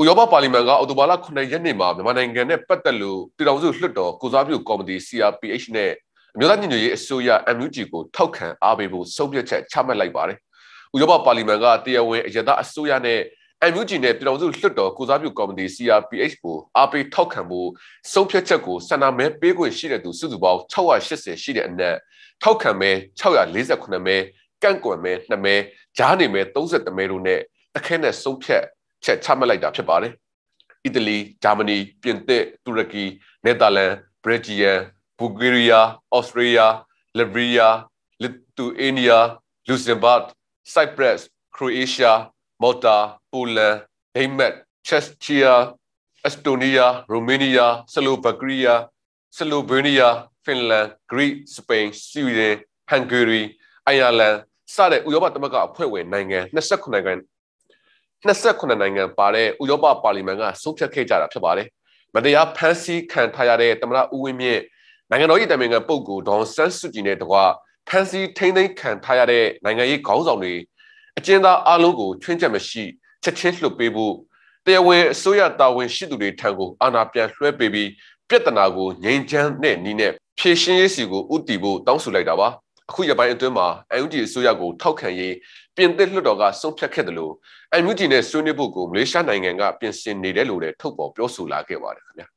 ဥရောပပါလီမန်ကအော်တိုဘာလ9ရက်နေ့မှာမြန်မာနိုင်ငံနဲ့ပတ်သက်လို့ပြည်တော်စုလွှတ်တော်ကုစားပြုကော်မတီ CRPH နဲ့အမျိုးသားညီညွတ်ရေးအစိုးရ MUG ကိုထောက်ခံအားပေးဖို့ဆုံးဖြတ်ချက်ချမှတ်လိုက်ပါတယ်။ဥရောပပါလီမန်ကတရားဝင်အရသာအစိုးရနဲ့ MUG နဲ့ပြည်တော်စုလွှတ်တော်ကုစားပြုကော်မတီ CRPH ကိုအားပေးထောက်ခံဖို့ဆုံးဖြတ်ချက်ကိုစန္ဒမဲပေးခွင့်ရှိတဲ့သူစုစုပေါင်း680ရှိတဲ့အနက်ထောက်ခံမဲ648မဲကန့်ကွက်မဲ2မဲကြားနေမဲ33မဲတို့နဲ့တခဲနဲ့ဆုံးဖြတ်ချက်ချမှတ်လိုက်တာဖြစ်ပါတယ်။အီတလီ၊ဂျာမနီ၊ပြင်သစ်၊တူရကီ၊နယ်သာလန်၊ဘယ်ဂျီယံ၊ဘူဂီးရီးယား၊အော်စတြေးလျ၊လစ်ဗီးယား၊လစ်သူအေးနီးယား၊လူဇင်ဘာ့၊ဆိုက်ပရက်စ်၊ခရိုအေးရှား၊မော်တာ၊ပိုလန်၊ဒိမတ်၊ချက်ချီယာ၊အက်စတိုနီးယား၊ရိုမေးနီးယား၊ဆလိုဗက်ကရီးယား၊ဆလိုဗေးနီးယား၊ဖင်လန်၊ဂရိ၊စပိန်၊ဆွီဒင်၊ဟန်ဂေရီ၊အိုင်ယာလန်စတဲ့ဥရောပသမဂ္ဂအဖွဲ့ဝင်နိုင်ငံ29နိုင်ငံ28နိုင်ငံပါတဲ့ဥရောပပါလီမန်ကဆုံးဖြတ်ခဲ့ကြတာဖြစ်ပါတယ်။မတရားဖမ်းဆီးခံထားရတဲ့သမ္မတဦးဝင်းမြင့်နိုင်ငံတော်၏တာဝန်ခံပုဂ္ဂိုလ်ဒေါန်ဆန်းစုကြည်နဲ့တကွဖမ်းဆီးထိန်းသိမ်းခံထားရတဲ့နိုင်ငံရေးခေါင်းဆောင်တွေအကျဉ်းသားအလုံးကိုချွင်းချက်မရှိချက်ချင်းလွှတ်ပေးဖို့တရားဝင်အစိုးရတာဝန်ရှိသူတွေထံကိုအာဏာပြန်လွှဲပေးပြီးပြည်ထနာကိုငြိမ်းချမ်းတဲ့နည်းနဲ့ဖြည့်ရှင်းရေးစီကိုဥတည်ဖို့တောင်းဆိုလိုက်တာပါ။အခုရပိုင်းအတွင်းမှာ NUG အစိုးရကိုထောက်ခံရေးပြင်သစ်လွှတ်တော်ကဆုံးဖြတ်ခဲ့တယ်လို့ NUG နဲ့ဆွေးနွေးဖို့ကိုမလေးရှားနိုင်ငံကပြင်ဆင်နေတယ်လို့လည်းထုတ်ပေါ်ပြောဆိုလာခဲ့ပါတယ်ခင်ဗျာ